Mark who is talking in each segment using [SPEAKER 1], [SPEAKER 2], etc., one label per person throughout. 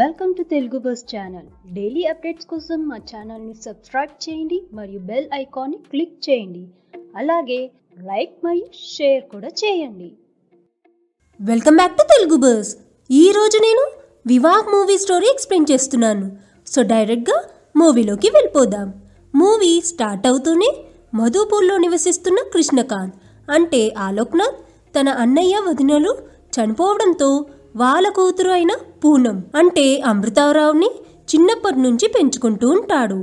[SPEAKER 1] welcome to Telugu bus channel daily updates కోసం మా ఛానల్ని సబ్స్క్రైబ్ చేయండి మరియు బెల్ ఐకాన్ని క్లిక్ చేయండి అలాగే లైక్ మరియు షేర్ కూడా చేయండి welcome back to Telugu bus ఈరోజు నేను వివాహ్ మూవీ స్టోరీ ఎక్స్ప్లెయిన్ చేస్తున్నాను సో డైరెక్ట్గా మూవీలోకి వెళ్ళిపోదాం మూవీ స్టార్ట్ అవుతూనే మధుపూర్లో నివసిస్తున్న కృష్ణకాంత్ అంటే ఆలోక్నాథ్ తన అన్నయ్య వదినలు చనిపోవడంతో వాళ్ళ కూతురు అయిన పూనం అంటే అమృతారావుని చిన్నప్పటి నుంచి పెంచుకుంటూ ఉంటాడు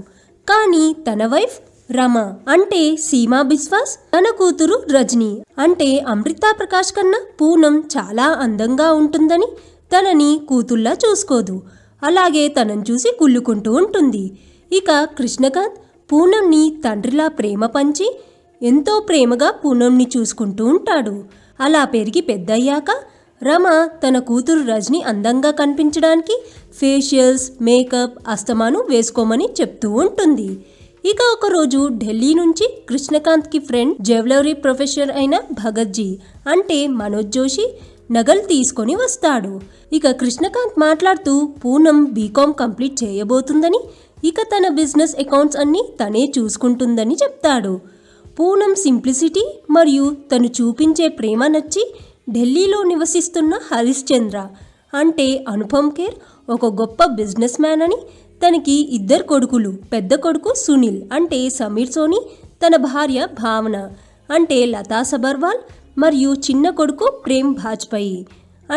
[SPEAKER 1] కానీ తన వైఫ్ రమ అంటే సీమా బిశ్వాస్ తన కూతురు రజని అంటే అమృతా ప్రకాష్ కన్నా పూనం చాలా అందంగా ఉంటుందని తనని కూతుల్లా చూసుకోదు అలాగే తనని చూసి కుళ్ళుకుంటూ ఉంటుంది ఇక కృష్ణకాంత్ పూనంని తండ్రిలా ప్రేమ పంచి ఎంతో ప్రేమగా పూనంని చూసుకుంటూ ఉంటాడు అలా పెరిగి పెద్దయ్యాక రమ తన కూతురు రజని అందంగా కనిపించడానికి ఫేషియల్స్ మేకప్ అస్తమాను వేసుకోమని చెప్తూ ఉంటుంది ఇక ఒకరోజు ఢిల్లీ నుంచి కృష్ణకాంత్కి ఫ్రెండ్ జ్యువెలరీ ప్రొఫెసర్ అయిన భగత్జీ అంటే మనోజ్ జోషి నగలు తీసుకొని వస్తాడు ఇక కృష్ణకాంత్ మాట్లాడుతూ పూనం బీకామ్ కంప్లీట్ చేయబోతుందని ఇక తన బిజినెస్ అకౌంట్స్ అన్నీ తనే చూసుకుంటుందని చెప్తాడు పూనం సింప్లిసిటీ మరియు తను చూపించే ప్రేమ నచ్చి ఢిల్లీలో నివసిస్తున్న హరిశ్చంద్ర అంటే అనుపమ్ కేర్ ఒక గొప్ప బిజినెస్ మ్యాన్ అని తనకి ఇద్దరు కొడుకులు పెద్ద కొడుకు సునీల్ అంటే సమీర్ సోని తన భార్య భావన అంటే లతా సబర్వాల్ మరియు చిన్న కొడుకు ప్రేమ్ భాజ్పాయి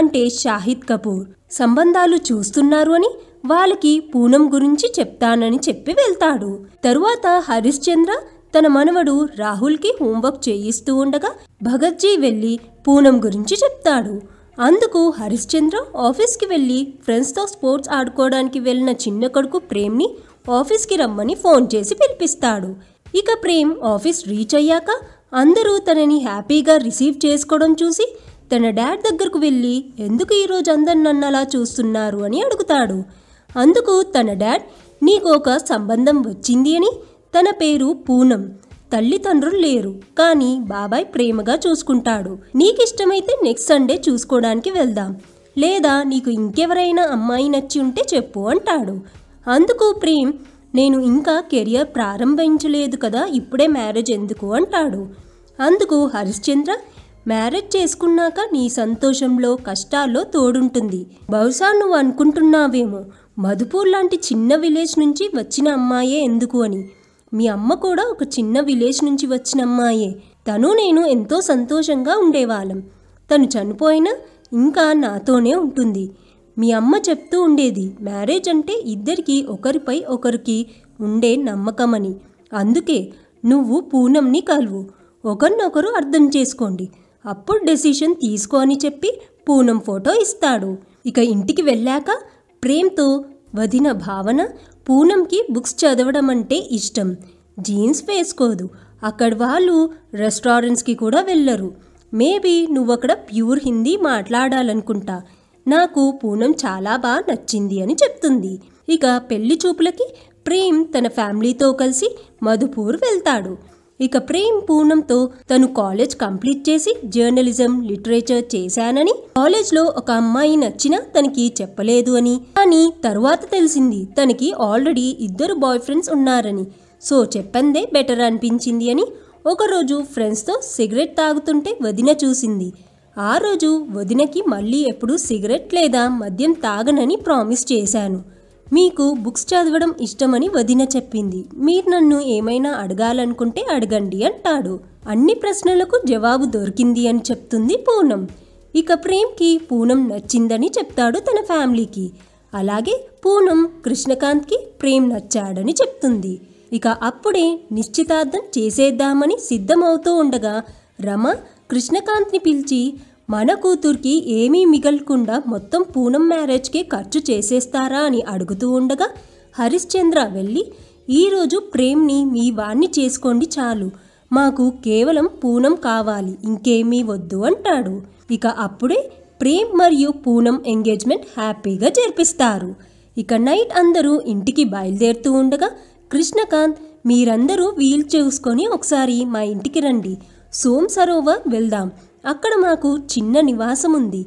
[SPEAKER 1] అంటే షాహిద్ కపూర్ సంబంధాలు చూస్తున్నారు అని వాళ్ళకి పూనం గురించి చెప్తానని చెప్పి వెళ్తాడు తరువాత హరిశ్చంద్ర తన మనవడు రాహుల్కి హోంవర్క్ చేయిస్తూ ఉండగా భగత్జీ వెళ్ళి పూనం గురించి చెప్తాడు అందుకు హరిశ్చంద్ర ఆఫీస్కి వెళ్ళి ఫ్రెండ్స్తో స్పోర్ట్స్ ఆడుకోవడానికి వెళ్ళిన చిన్న కొడుకు ప్రేమ్ని ఆఫీస్కి రమ్మని ఫోన్ చేసి పిలిపిస్తాడు ఇక ప్రేమ్ ఆఫీస్ రీచ్ అయ్యాక అందరూ తనని హ్యాపీగా రిసీవ్ చేసుకోవడం చూసి తన డాడ్ దగ్గరకు వెళ్ళి ఎందుకు ఈరోజు అందరు నన్ను అలా చూస్తున్నారు అని అడుగుతాడు అందుకు తన డాడ్ నీకు ఒక సంబంధం వచ్చింది అని తన పేరు పూనం తల్లిదండ్రులు లేరు కానీ బాబాయ్ ప్రేమగా చూసుకుంటాడు నీకిష్టమైతే నెక్స్ట్ సండే చూసుకోవడానికి వెళ్దాం లేదా నీకు ఇంకెవరైనా అమ్మాయి నచ్చి ఉంటే చెప్పు అంటాడు అందుకు ప్రేమ్ నేను ఇంకా కెరియర్ ప్రారంభించలేదు కదా ఇప్పుడే మ్యారేజ్ ఎందుకు అంటాడు అందుకు హరిశ్చంద్ర మ్యారేజ్ చేసుకున్నాక నీ సంతోషంలో కష్టాల్లో తోడుంటుంది బహుశా నువ్వు అనుకుంటున్నావేమో మధుపూర్ లాంటి చిన్న విలేజ్ నుంచి వచ్చిన అమ్మాయే ఎందుకు అని మీ అమ్మ కూడా ఒక చిన్న విలేజ్ నుంచి వచ్చిన అమ్మాయే తను నేను ఎంతో సంతోషంగా ఉండేవాళ్ళం తను చనిపోయినా ఇంకా నాతోనే ఉంటుంది మీ అమ్మ చెప్తూ ఉండేది మ్యారేజ్ అంటే ఇద్దరికి ఒకరిపై ఒకరికి ఉండే నమ్మకమని అందుకే నువ్వు పూనంని కలువు ఒకరినొకరు అర్థం చేసుకోండి అప్పుడు డెసిషన్ తీసుకో అని చెప్పి పూనం ఫోటో ఇస్తాడు ఇక ఇంటికి వెళ్ళాక ప్రేమ్తో వదిన భావన పూనంకి బుక్స్ చదవడం అంటే ఇష్టం జీన్స్ వేసుకోదు అక్కడ వాళ్ళు రెస్టారెంట్స్కి కూడా వెళ్ళరు మేబీ నువ్వు అక్కడ ప్యూర్ హిందీ మాట్లాడాలనుకుంటా నాకు పూనం చాలా బాగా నచ్చింది అని చెప్తుంది ఇక పెళ్లి చూపులకి ప్రేమ్ తన ఫ్యామిలీతో కలిసి మధుపూర్ వెళ్తాడు ఇక ప్రేమ్ పూర్ణంతో తను కాలేజ్ కంప్లీట్ చేసి జర్నలిజం లిటరేచర్ చేశానని కాలేజ్లో ఒక అమ్మాయి నచ్చిన తనకి చెప్పలేదు అని కానీ తరువాత తెలిసింది తనకి ఆల్రెడీ ఇద్దరు బాయ్ ఫ్రెండ్స్ ఉన్నారని సో చెప్పందే బెటర్ అనిపించింది అని ఒకరోజు ఫ్రెండ్స్తో సిగరెట్ తాగుతుంటే వదిన చూసింది ఆ రోజు వదినకి మళ్ళీ ఎప్పుడు సిగరెట్ లేదా మద్యం తాగనని ప్రామిస్ చేశాను మీకు బుక్స్ చదవడం ఇష్టమని వదిన చెప్పింది మీరు నన్ను ఏమైనా అడగాలనుకుంటే అడగండి అంటాడు అన్ని ప్రశ్నలకు జవాబు దొరికింది అని చెప్తుంది పూనం ఇక ప్రేమ్కి పూనం నచ్చిందని చెప్తాడు తన ఫ్యామిలీకి అలాగే పూనం కృష్ణకాంత్కి ప్రేమ్ నచ్చాడని చెప్తుంది ఇక అప్పుడే నిశ్చితార్థం చేసేద్దామని సిద్ధమవుతూ ఉండగా రమ కృష్ణకాంత్ని పిలిచి మన కూతురికి ఏమీ మిగలకుండా మొత్తం పూనం మ్యారేజ్కే ఖర్చు చేసేస్తారా అని అడుగుతూ ఉండగా హరిశ్చంద్ర వెళ్ళి ఈరోజు ప్రేమ్ని మీ వాణ్ణి చేసుకోండి చాలు మాకు కేవలం పూనం కావాలి ఇంకేమీ వద్దు అంటాడు ఇక అప్పుడే ప్రేమ్ మరియు పూనం ఎంగేజ్మెంట్ హ్యాపీగా జరిపిస్తారు ఇక నైట్ అందరూ ఇంటికి బయలుదేరుతూ ఉండగా కృష్ణకాంత్ మీరందరూ వీల్ చూసుకొని ఒకసారి మా ఇంటికి రండి సోమ్ సరోవర్ వెళ్దాం అక్కడ మాకు చిన్న నివాసం ఉంది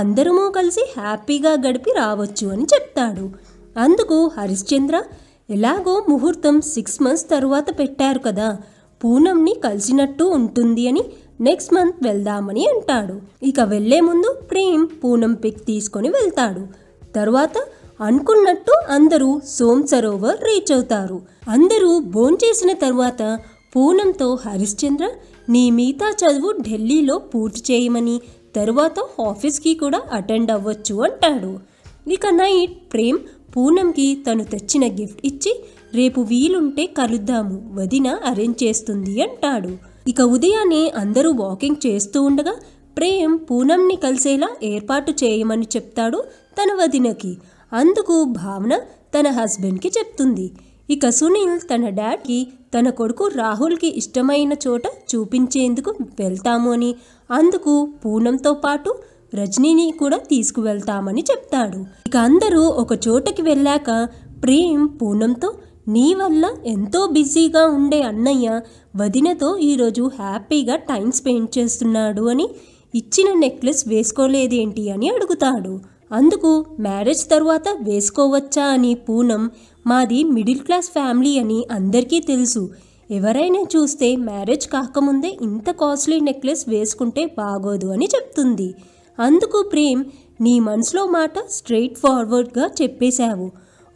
[SPEAKER 1] అందరము కలిసి హ్యాపీగా గడిపి రావచ్చు అని చెప్తాడు అందుకు హరిశ్చంద్ర ఎలాగో ముహూర్తం సిక్స్ మంత్స్ తరువాత పెట్టారు కదా పూనంని కలిసినట్టు ఉంటుంది అని నెక్స్ట్ మంత్ వెళ్దామని అంటాడు ఇక వెళ్లే ముందు ప్రేమ్ పూనం పిక్ తీసుకొని వెళ్తాడు తరువాత అనుకున్నట్టు అందరూ సోమ్ సరోవర్ రీచ్ అవుతారు అందరూ భోంచేసిన తర్వాత పూనంతో హరిశ్చంద్ర నీ మిగతా చదువు ఢిల్లీలో పూర్తి చేయమని తరువాత ఆఫీస్కి కూడా అటెండ్ అవ్వచ్చు అంటాడు ఇక నైట్ ప్రేమ్ పూనంకి తను తెచ్చిన గిఫ్ట్ ఇచ్చి రేపు వీలుంటే కలుద్దాము వదిన అరేంజ్ చేస్తుంది అంటాడు ఇక ఉదయాన్నే అందరూ వాకింగ్ చేస్తూ ఉండగా ప్రేమ్ పూనంని కలిసేలా ఏర్పాటు చేయమని చెప్తాడు తన వదినకి అందుకు భావన తన హస్బెండ్కి చెప్తుంది ఇక సునీల్ తన డాడ్కి తన కొడుకు రాహుల్కి ఇష్టమైన చోట చూపించేందుకు వెళ్తాము అని అందుకు పూనంతో పాటు రజనీని కూడా తీసుకువెళ్తామని చెప్తాడు ఇక అందరూ ఒక చోటకి వెళ్ళాక ప్రేమ్ పూనంతో నీ వల్ల ఎంతో బిజీగా ఉండే అన్నయ్య వదినతో ఈరోజు హ్యాపీగా టైం స్పెండ్ చేస్తున్నాడు అని ఇచ్చిన నెక్లెస్ వేసుకోలేదేంటి అని అడుగుతాడు అందుకు మ్యారేజ్ తర్వాత వేసుకోవచ్చా అని పూనం మాది మిడిల్ క్లాస్ ఫ్యామిలీ అని అందరికీ తెలుసు ఎవరైనా చూస్తే మ్యారేజ్ కాకముందే ఇంత కాస్ట్లీ నెక్లెస్ వేసుకుంటే బాగోదు అని చెప్తుంది అందుకు ప్రేమ్ నీ మనసులో మాట స్ట్రైట్ ఫార్వర్డ్గా చెప్పేశావు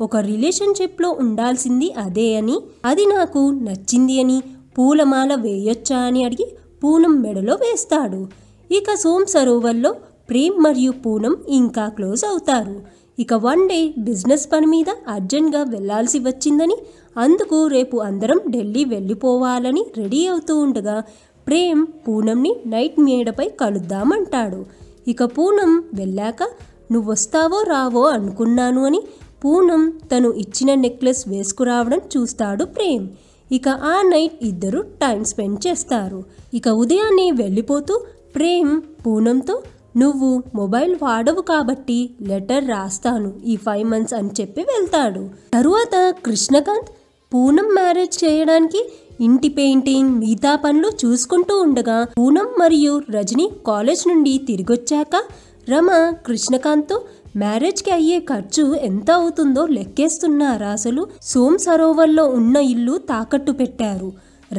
[SPEAKER 1] ఒక రిలేషన్షిప్లో ఉండాల్సింది అదే అని అది నాకు నచ్చింది అని పూలమాల వేయొచ్చా అని అడిగి పూనం మెడలో వేస్తాడు ఇక సోమ్ సరోవర్లో ప్రేమ్ మరియు పూనం ఇంకా క్లోజ్ అవుతారు ఇక వన్ డే బిజినెస్ పని మీద అర్జెంట్గా వెళ్లాల్సి వచ్చిందని అందుకు రేపు అందరం ఢిల్లీ వెళ్ళిపోవాలని రెడీ అవుతూ ఉండగా ప్రేమ్ పూనంని నైట్ మేడపై కలుద్దామంటాడు ఇక పూనం వెళ్ళాక నువ్వొస్తావో రావో అనుకున్నాను అని పూనం తను ఇచ్చిన నెక్లెస్ వేసుకురావడం చూస్తాడు ప్రేమ్ ఇక ఆ నైట్ ఇద్దరు టైం స్పెండ్ చేస్తారు ఇక ఉదయాన్నే వెళ్ళిపోతూ ప్రేమ్ పూనంతో నువ్వు మొబైల్ వాడవు కాబట్టి లెటర్ రాస్తాను ఈ ఫైవ్ మంత్స్ అని చెప్పి వెళ్తాడు తరువాత కృష్ణకాంత్ పూనం మ్యారేజ్ చేయడానికి ఇంటి పెయింటింగ్ మిగతా పనులు చూసుకుంటూ ఉండగా పూనం మరియు రజని కాలేజ్ నుండి తిరిగొచ్చాక రమ కృష్ణకాంత్తో మ్యారేజ్కి అయ్యే ఖర్చు ఎంత అవుతుందో లెక్కేస్తున్నారా అసలు సోమ్ సరోవర్లో ఉన్న ఇల్లు తాకట్టు పెట్టారు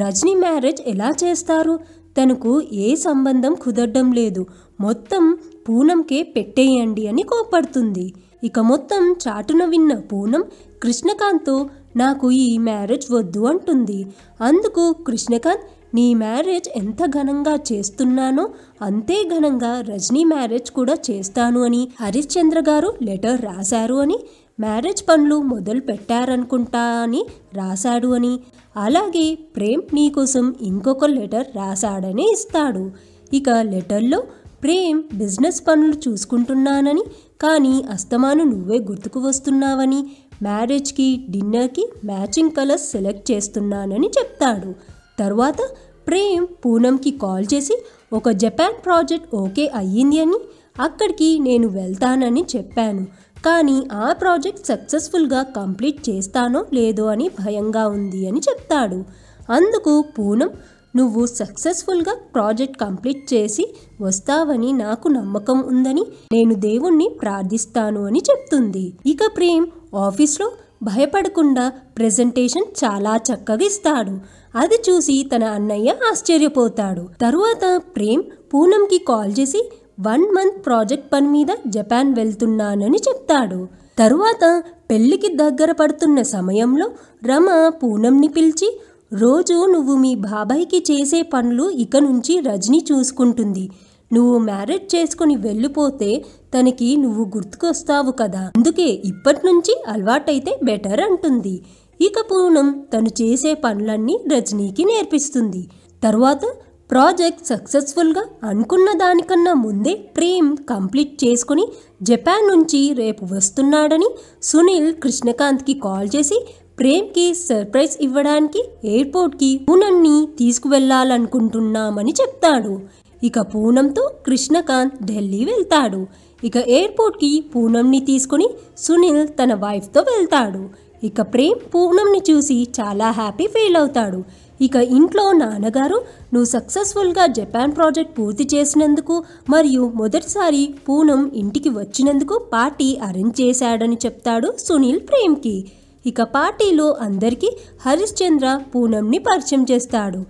[SPEAKER 1] రజనీ మ్యారేజ్ ఎలా చేస్తారు తనకు ఏ సంబంధం కుదరడం లేదు మొత్తం పూనంకే పెట్టేయండి అని కోపడుతుంది ఇక మొత్తం చాటున విన్న పూనం కృష్ణకాంత్ నాకు ఈ మ్యారేజ్ వద్దు అంటుంది అందుకు కృష్ణకాంత్ నీ మ్యారేజ్ ఎంత ఘనంగా చేస్తున్నానో అంతే ఘనంగా రజనీ మ్యారేజ్ కూడా చేస్తాను అని హరిశ్చంద్ర గారు లెటర్ రాశారు అని మ్యారేజ్ పనులు మొదలు పెట్టారనుకుంటా అని రాశాడు అని అలాగే ప్రేమ్ నీకోసం ఇంకొక లెటర్ రాశాడని ఇస్తాడు ఇక లెటర్లో ప్రేమ్ బిజినెస్ పనులు చూసుకుంటున్నానని కానీ అస్తమాను నువ్వే గుర్తుకు వస్తున్నావని మ్యారేజ్కి డిన్నర్కి మ్యాచింగ్ కలర్స్ సెలెక్ట్ చేస్తున్నానని చెప్తాడు తర్వాత ప్రేమ్ పూనంకి కాల్ చేసి ఒక జపాన్ ప్రాజెక్ట్ ఓకే అయ్యింది అని అక్కడికి నేను వెళ్తానని చెప్పాను కానీ ఆ ప్రాజెక్ట్ సక్సెస్ఫుల్గా కంప్లీట్ చేస్తానో లేదో అని భయంగా ఉంది అని చెప్తాడు అందుకు పూనం నువ్వు సక్సెస్ఫుల్గా ప్రాజెక్ట్ కంప్లీట్ చేసి వస్తావని నాకు నమ్మకం ఉందని నేను దేవుణ్ణి ప్రార్థిస్తాను అని చెప్తుంది ఇక ప్రేమ్ ఆఫీస్లో భయపడకుండా ప్రెజెంటేషన్ చాలా చక్కగా ఇస్తాడు అది చూసి తన అన్నయ్య ఆశ్చర్యపోతాడు తరువాత ప్రేమ్ పూనంకి కాల్ చేసి వన్ మంత్ ప్రాజెక్ట్ పని మీద జపాన్ వెళ్తున్నానని చెప్తాడు తరువాత పెళ్లికి దగ్గర పడుతున్న సమయంలో రమ పూనంని పిలిచి రోజు నువ్వు మీ బాబాయ్కి చేసే పనులు ఇక నుంచి రజనీ చూసుకుంటుంది నువ్వు మ్యారేజ్ చేసుకుని వెళ్ళిపోతే తనకి నువ్వు గుర్తుకొస్తావు కదా అందుకే ఇప్పటి నుంచి అలవాటైతే బెటర్ అంటుంది ఇక పూనం తను చేసే పనులన్నీ రజనీకి నేర్పిస్తుంది తర్వాత ప్రాజెక్ట్ సక్సెస్ఫుల్గా అనుకున్న దానికన్నా ముందే ప్రేమ్ కంప్లీట్ చేసుకుని జపాన్ నుంచి రేపు వస్తున్నాడని సునీల్ కృష్ణకాంత్కి కాల్ చేసి ప్రేమ్కి సర్ప్రైజ్ ఇవ్వడానికి ఎయిర్పోర్ట్కి పూనమ్ని తీసుకువెళ్ళాలనుకుంటున్నామని చెప్తాడు ఇక పూనంతో కృష్ణకాంత్ ఢిల్లీ వెళ్తాడు ఇక ఎయిర్పోర్ట్కి పూనంని తీసుకుని సునీల్ తన వైఫ్తో వెళ్తాడు ఇక ప్రేమ్ పూనంని చూసి చాలా హ్యాపీ ఫీల్ అవుతాడు ఇక ఇంట్లో నాన్నగారు నువ్వు సక్సెస్ఫుల్గా జపాన్ ప్రాజెక్ట్ పూర్తి చేసినందుకు మరియు మొదటిసారి పూనం ఇంటికి వచ్చినందుకు పార్టీ అరేంజ్ చేశాడని చెప్తాడు సునీల్ ప్రేమ్కి ఇక పార్టీలో అందరికీ హరిశ్చంద్ర పూనంని పరిచయం చేస్తాడు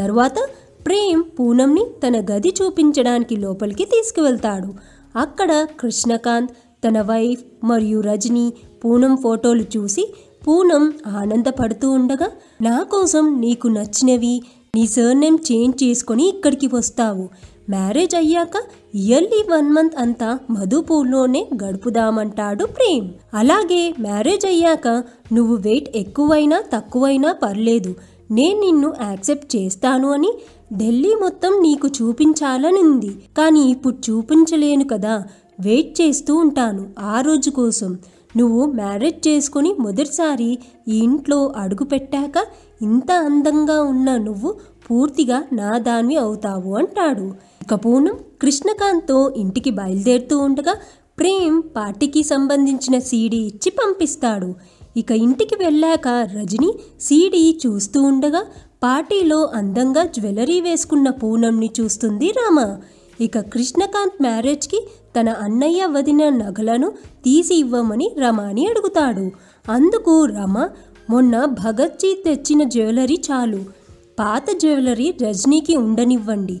[SPEAKER 1] తర్వాత ప్రేమ్ పూనంని తన గది చూపించడానికి లోపలికి తీసుకువెళ్తాడు అక్కడ కృష్ణకాంత్ తన వైఫ్ మరియు రజని పూనం ఫోటోలు చూసి పూనం ఆనందపడుతూ ఉండగా నా కోసం నీకు నచ్చినవి నీ సర్నేమ్ చేంజ్ చేసుకొని ఇక్కడికి వస్తావు మ్యారేజ్ అయ్యాక ఇయర్లీ వన్ మంత్ అంతా మధుపూర్లోనే గడుపుదామంటాడు ప్రేమ్ అలాగే మ్యారేజ్ అయ్యాక నువ్వు వెయిట్ ఎక్కువైనా తక్కువైనా పర్లేదు నేను నిన్ను యాక్సెప్ట్ చేస్తాను అని ఢిల్లీ మొత్తం నీకు చూపించాలనింది కానీ ఇప్పుడు చూపించలేను కదా వెయిట్ చేస్తూ ఉంటాను ఆ రోజు కోసం నువ్వు మ్యారేజ్ చేసుకుని మొదటిసారి ఈ ఇంట్లో పెట్టాక ఇంత అందంగా ఉన్న నువ్వు పూర్తిగా నా దానివి అవుతావు అంటాడు ఒక పూనం కృష్ణకాంత్తో ఇంటికి బయలుదేరుతూ ఉండగా ప్రేమ్ పార్టీకి సంబంధించిన సీడీ ఇచ్చి పంపిస్తాడు ఇక ఇంటికి వెళ్ళాక రజని సీడీ చూస్తూ ఉండగా పార్టీలో అందంగా జ్యువెలరీ వేసుకున్న పూనంని చూస్తుంది రామ ఇక కృష్ణకాంత్ మ్యారేజ్కి తన అన్నయ్య వదిన నగలను తీసి ఇవ్వమని రమాని అడుగుతాడు అందుకు రమ మొన్న భగత్జీ తెచ్చిన జ్యువెలరీ చాలు పాత జ్యువెలరీ రజనీకి ఉండనివ్వండి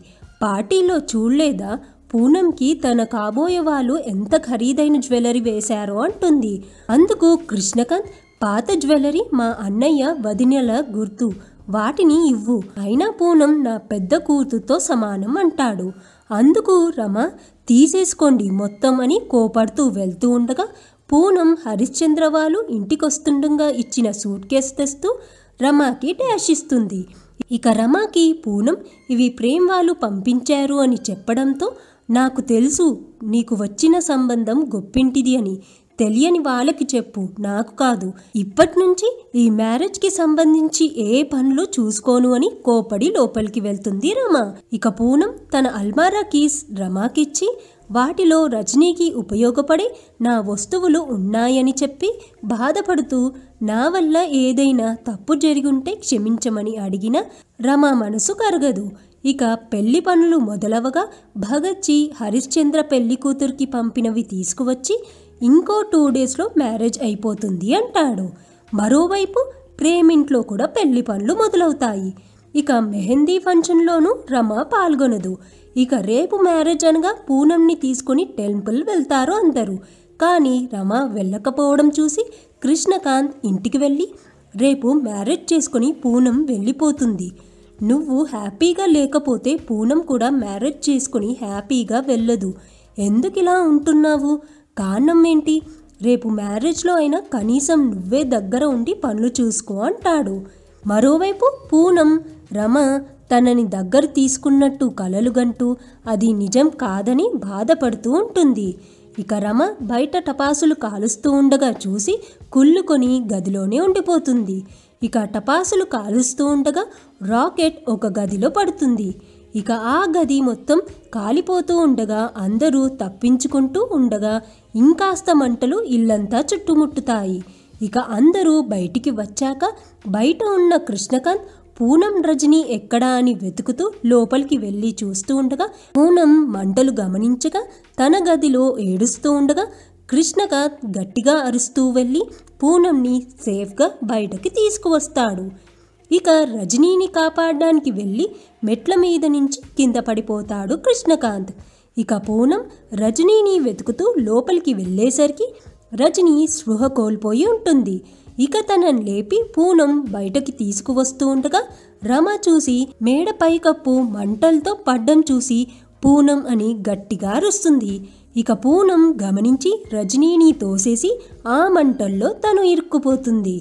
[SPEAKER 1] పార్టీలో చూడలేదా పూనంకి తన కాబోయే వాళ్ళు ఎంత ఖరీదైన జ్యువెలరీ వేశారో అంటుంది అందుకు కృష్ణకాంత్ పాత జ్యువెలరీ మా అన్నయ్య వదినెల గుర్తు వాటిని ఇవ్వు అయినా పూనం నా పెద్ద కూతుతో సమానం అంటాడు అందుకు రమ తీసేసుకోండి మొత్తం అని కోపడుతూ వెళ్తూ ఉండగా పూనం హరిశ్చంద్ర వాళ్ళు ఇంటికొస్తుండగా ఇచ్చిన సూట్ కేసు తెస్తూ రమాకి డాష్ ఇస్తుంది ఇక రమాకి పూనం ఇవి ప్రేమ్ వాళ్ళు పంపించారు అని చెప్పడంతో నాకు తెలుసు నీకు వచ్చిన సంబంధం గొప్పింటిది అని తెలియని వాళ్ళకి చెప్పు నాకు కాదు ఇప్పటి నుంచి ఈ మ్యారేజ్కి సంబంధించి ఏ పనులు చూసుకోను అని కోపడి లోపలికి వెళ్తుంది రమ ఇక పూనం తన అల్మారా కీస్ రమాకిచ్చి వాటిలో రజనీకి ఉపయోగపడే నా వస్తువులు ఉన్నాయని చెప్పి బాధపడుతూ నా వల్ల ఏదైనా తప్పు జరిగుంటే క్షమించమని అడిగిన రమ మనసు కరగదు ఇక పెళ్లి పనులు మొదలవగా భగత్జీ హరిశ్చంద్ర పెళ్లి కూతురికి పంపినవి తీసుకువచ్చి ఇంకో టూ డేస్లో మ్యారేజ్ అయిపోతుంది అంటాడు మరోవైపు ప్రేమింట్లో కూడా పెళ్లి పనులు మొదలవుతాయి ఇక మెహందీ ఫంక్షన్లోనూ రమ పాల్గొనదు ఇక రేపు మ్యారేజ్ అనగా పూనంని తీసుకుని టెంపుల్ వెళ్తారు అందరు కానీ రమ వెళ్ళకపోవడం చూసి కృష్ణకాంత్ ఇంటికి వెళ్ళి రేపు మ్యారేజ్ చేసుకుని పూనం వెళ్ళిపోతుంది నువ్వు హ్యాపీగా లేకపోతే పూనం కూడా మ్యారేజ్ చేసుకుని హ్యాపీగా వెళ్ళదు ఎందుకు ఇలా ఉంటున్నావు కారణం ఏంటి రేపు మ్యారేజ్లో అయినా కనీసం నువ్వే దగ్గర ఉండి పనులు చూసుకో అంటాడు మరోవైపు పూనం రమ తనని దగ్గర తీసుకున్నట్టు కలలుగంటూ అది నిజం కాదని బాధపడుతూ ఉంటుంది ఇక రమ బయట టపాసులు కాలుస్తూ ఉండగా చూసి కుళ్ళుకొని గదిలోనే ఉండిపోతుంది ఇక టపాసులు కాలుస్తూ ఉండగా రాకెట్ ఒక గదిలో పడుతుంది ఇక ఆ గది మొత్తం కాలిపోతూ ఉండగా అందరూ తప్పించుకుంటూ ఉండగా ఇంకాస్త మంటలు ఇల్లంతా చుట్టుముట్టుతాయి ఇక అందరూ బయటికి వచ్చాక బయట ఉన్న కృష్ణకాంత్ పూనం రజని ఎక్కడా అని వెతుకుతూ లోపలికి వెళ్ళి చూస్తూ ఉండగా పూనం మంటలు గమనించగా తన గదిలో ఏడుస్తూ ఉండగా కృష్ణకాంత్ గట్టిగా అరుస్తూ వెళ్ళి పూనంని సేఫ్గా బయటకి తీసుకువస్తాడు ఇక రజనీని కాపాడడానికి వెళ్ళి మెట్ల మీద నుంచి కింద పడిపోతాడు కృష్ణకాంత్ ఇక పూనం రజనీని వెతుకుతూ లోపలికి వెళ్ళేసరికి రజని స్పృహ కోల్పోయి ఉంటుంది ఇక తనని లేపి పూనం బయటకి తీసుకువస్తూ ఉండగా రమ చూసి మేడ పైకప్పు మంటలతో పడ్డం చూసి పూనం అని గట్టిగా అరుస్తుంది ఇక పూనం గమనించి రజనీని తోసేసి ఆ మంటల్లో తను ఇరుక్కుపోతుంది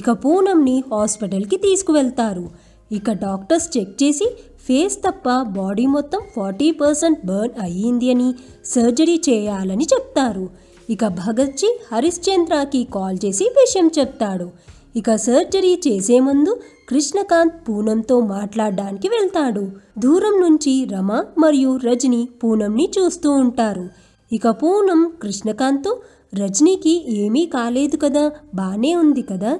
[SPEAKER 1] ఇక పూనంని హాస్పిటల్కి తీసుకువెళ్తారు ఇక డాక్టర్స్ చెక్ చేసి ఫేస్ తప్ప బాడీ మొత్తం ఫార్టీ పర్సెంట్ బర్న్ అయ్యింది అని సర్జరీ చేయాలని చెప్తారు ఇక భగత్ జీ హరిశ్చంద్రకి కాల్ చేసి విషయం చెప్తాడు ఇక సర్జరీ చేసే ముందు కృష్ణకాంత్ పూనంతో మాట్లాడడానికి వెళ్తాడు దూరం నుంచి రమ మరియు రజని పూనంని చూస్తూ ఉంటారు ఇక పూనం కృష్ణకాంత్తో రజనీకి ఏమీ కాలేదు కదా బానే ఉంది కదా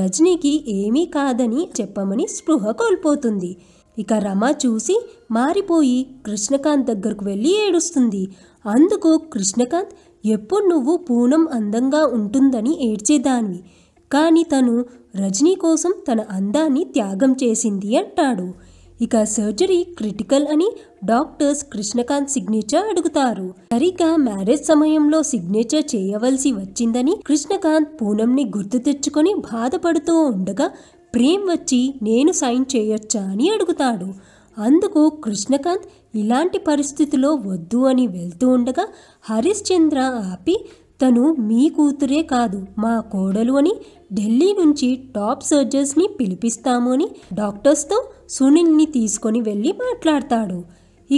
[SPEAKER 1] రజనీకి ఏమీ కాదని చెప్పమని స్పృహ కోల్పోతుంది ఇక రమ చూసి మారిపోయి కృష్ణకాంత్ దగ్గరకు వెళ్ళి ఏడుస్తుంది అందుకు కృష్ణకాంత్ ఎప్పుడు నువ్వు పూనం అందంగా ఉంటుందని ఏడ్చేదాన్ని కానీ తను రజనీ కోసం తన అందాన్ని త్యాగం చేసింది అంటాడు ఇక సర్జరీ క్రిటికల్ అని డాక్టర్స్ కృష్ణకాంత్ సిగ్నేచర్ అడుగుతారు సరిగ్గా మ్యారేజ్ సమయంలో సిగ్నేచర్ చేయవలసి వచ్చిందని కృష్ణకాంత్ పూనంని గుర్తు తెచ్చుకొని బాధపడుతూ ఉండగా ప్రేమ్ వచ్చి నేను సైన్ చేయొచ్చా అని అడుగుతాడు అందుకు కృష్ణకాంత్ ఇలాంటి పరిస్థితిలో వద్దు అని వెళ్తూ ఉండగా హరిశ్చంద్ర ఆపి తను మీ కూతురే కాదు మా కోడలు అని ఢిల్లీ నుంచి టాప్ సర్జర్స్ని పిలిపిస్తాము అని డాక్టర్స్తో సునీల్ని తీసుకొని వెళ్ళి మాట్లాడతాడు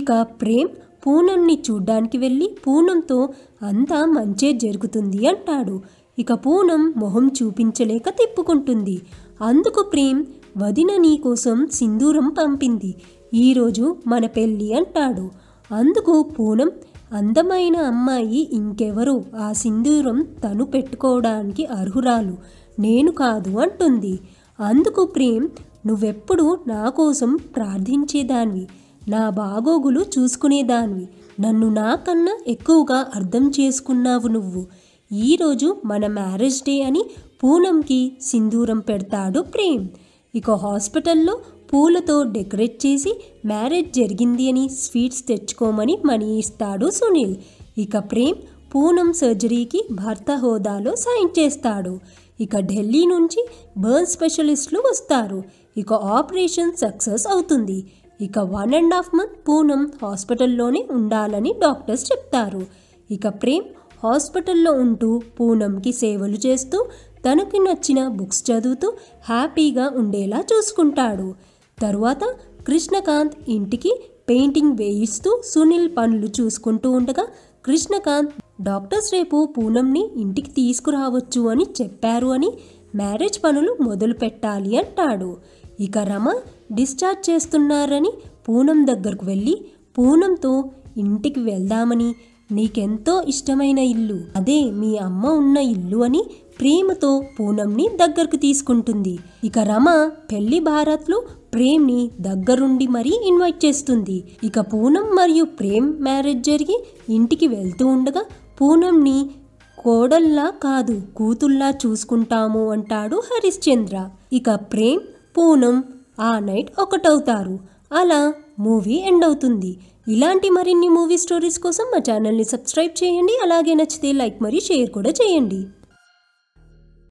[SPEAKER 1] ఇక ప్రేమ్ పూనంని చూడ్డానికి వెళ్ళి పూనంతో అంతా మంచే జరుగుతుంది అంటాడు ఇక పూనం మొహం చూపించలేక తిప్పుకుంటుంది అందుకు ప్రేమ్ వదిన నీకోసం సింధూరం పంపింది ఈరోజు మన పెళ్ళి అంటాడు అందుకు పూనం అందమైన అమ్మాయి ఇంకెవరు ఆ సింధూరం తను పెట్టుకోవడానికి అర్హురాలు నేను కాదు అంటుంది అందుకు ప్రేమ్ నువ్వెప్పుడు నా కోసం ప్రార్థించేదానివి నా బాగోగులు చూసుకునేదానివి నన్ను నాకన్నా ఎక్కువగా అర్థం చేసుకున్నావు నువ్వు ఈరోజు మన మ్యారేజ్ డే అని పూనంకి సింధూరం పెడతాడు ప్రేమ్ ఇక హాస్పిటల్లో పూలతో డెకరేట్ చేసి మ్యారేజ్ జరిగింది అని స్వీట్స్ తెచ్చుకోమని మనీ ఇస్తాడు సునీల్ ఇక ప్రేమ్ పూనం సర్జరీకి భర్త హోదాలో సైన్ చేస్తాడు ఇక ఢిల్లీ నుంచి బర్న్ స్పెషలిస్టులు వస్తారు ఇక ఆపరేషన్ సక్సెస్ అవుతుంది ఇక one and half month Poonam హాస్పిటల్లోనే ఉండాలని డాక్టర్స్ చెప్తారు ఇక ప్రేమ్ హాస్పిటల్లో ఉంటూ పూనంకి సేవలు చేస్తూ తనకి నచ్చిన బుక్స్ చదువుతూ హ్యాపీగా ఉండేలా చూసుకుంటాడు తరువాత కృష్ణకాంత్ ఇంటికి పెయింటింగ్ వేయిస్తూ సునీల్ పనులు చూసుకుంటూ ఉండగా కృష్ణకాంత్ డాక్టర్స్ రేపు పూనంని ఇంటికి తీసుకురావచ్చు అని చెప్పారు అని మ్యారేజ్ పనులు మొదలు పెట్టాలి అంటాడు ఇక రమ డిశ్చార్జ్ చేస్తున్నారని పూనం దగ్గరకు వెళ్ళి పూనంతో ఇంటికి వెళ్దామని నీకెంతో ఇష్టమైన ఇల్లు అదే మీ అమ్మ ఉన్న ఇల్లు అని ప్రేమతో పూనంని దగ్గరకు తీసుకుంటుంది ఇక రమ పెళ్లి భారత్లో ప్రేమ్ని దగ్గరుండి మరీ ఇన్వైట్ చేస్తుంది ఇక పూనం మరియు ప్రేమ్ మ్యారేజ్ జరిగి ఇంటికి వెళ్తూ ఉండగా పూనంని కోడల్లా కాదు కూతుల్లా చూసుకుంటాము అంటాడు హరిశ్చంద్ర ఇక ప్రేమ్ పూనం ఆ నైట్ ఒకటవుతారు అలా మూవీ ఎండ్ అవుతుంది ఇలాంటి మరిన్ని మూవీ స్టోరీస్ కోసం మా ఛానల్ని సబ్స్క్రైబ్ చేయండి అలాగే నచ్చితే లైక్ మరియు షేర్ కూడా చేయండి